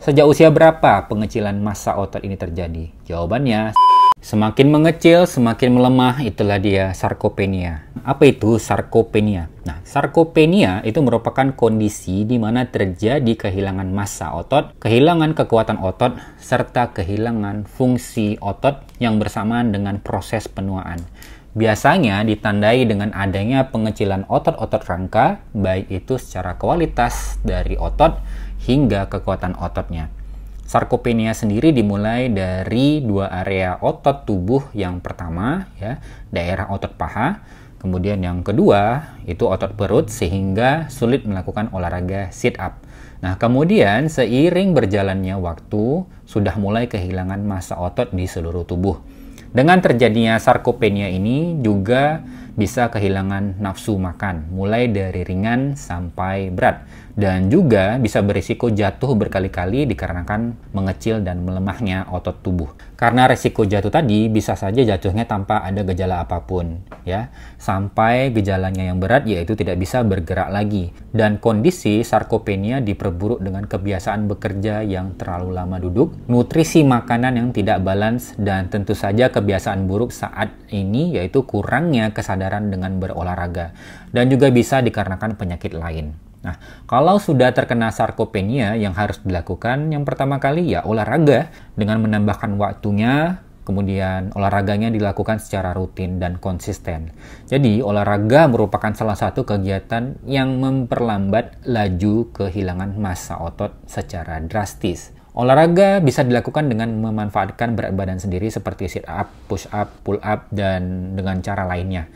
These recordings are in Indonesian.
Sejak usia berapa pengecilan massa otot ini terjadi? Jawabannya, semakin mengecil, semakin melemah, itulah dia sarkopenia. Apa itu sarkopenia? Nah, sarkopenia itu merupakan kondisi di mana terjadi kehilangan massa otot, kehilangan kekuatan otot, serta kehilangan fungsi otot yang bersamaan dengan proses penuaan biasanya ditandai dengan adanya pengecilan otot-otot rangka, baik itu secara kualitas dari otot hingga kekuatan ototnya. Sarkopenia sendiri dimulai dari dua area otot tubuh yang pertama ya, daerah otot paha, kemudian yang kedua itu otot perut sehingga sulit melakukan olahraga sit up. Nah, kemudian seiring berjalannya waktu sudah mulai kehilangan massa otot di seluruh tubuh. Dengan terjadinya sarkopenia ini juga bisa kehilangan nafsu makan, mulai dari ringan sampai berat, dan juga bisa berisiko jatuh berkali-kali dikarenakan mengecil dan melemahnya otot tubuh. Karena resiko jatuh tadi bisa saja jatuhnya tanpa ada gejala apapun, ya, sampai gejalanya yang berat yaitu tidak bisa bergerak lagi, dan kondisi sarkopenia diperburuk dengan kebiasaan bekerja yang terlalu lama duduk, nutrisi makanan yang tidak balance, dan tentu saja kebiasaan buruk saat ini yaitu kurangnya kesadaran kesadaran dengan berolahraga dan juga bisa dikarenakan penyakit lain. Nah, kalau sudah terkena sarkopenia yang harus dilakukan yang pertama kali ya olahraga dengan menambahkan waktunya kemudian olahraganya dilakukan secara rutin dan konsisten. Jadi, olahraga merupakan salah satu kegiatan yang memperlambat laju kehilangan massa otot secara drastis. Olahraga bisa dilakukan dengan memanfaatkan berat badan sendiri seperti sit up, push up, pull up, dan dengan cara lainnya.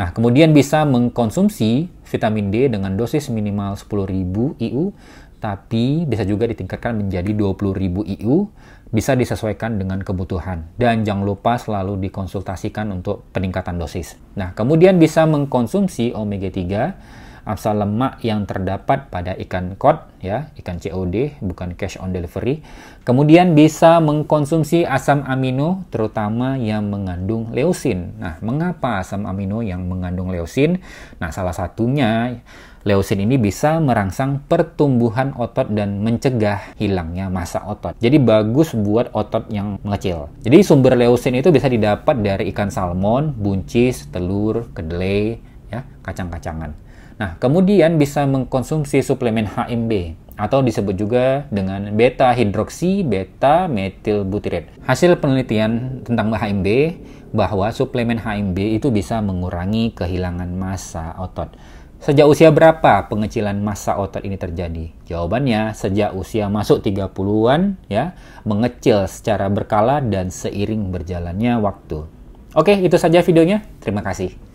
Nah, kemudian bisa mengkonsumsi vitamin D dengan dosis minimal 10.000 IU, tapi bisa juga ditingkatkan menjadi 20.000 IU, bisa disesuaikan dengan kebutuhan. Dan jangan lupa selalu dikonsultasikan untuk peningkatan dosis. Nah, kemudian bisa mengkonsumsi omega 3 asal lemak yang terdapat pada ikan cod ya, ikan COD bukan cash on delivery. Kemudian bisa mengkonsumsi asam amino terutama yang mengandung leusin. Nah, mengapa asam amino yang mengandung leusin? Nah, salah satunya leusin ini bisa merangsang pertumbuhan otot dan mencegah hilangnya massa otot. Jadi bagus buat otot yang mengecil. Jadi sumber leusin itu bisa didapat dari ikan salmon, buncis, telur, kedelai, ya, kacang-kacangan. Nah, kemudian bisa mengkonsumsi suplemen HMB atau disebut juga dengan beta hidroksi beta metil butirat. Hasil penelitian tentang HMB bahwa suplemen HMB itu bisa mengurangi kehilangan massa otot. Sejak usia berapa pengecilan massa otot ini terjadi? Jawabannya sejak usia masuk 30-an ya, mengecil secara berkala dan seiring berjalannya waktu. Oke, itu saja videonya. Terima kasih.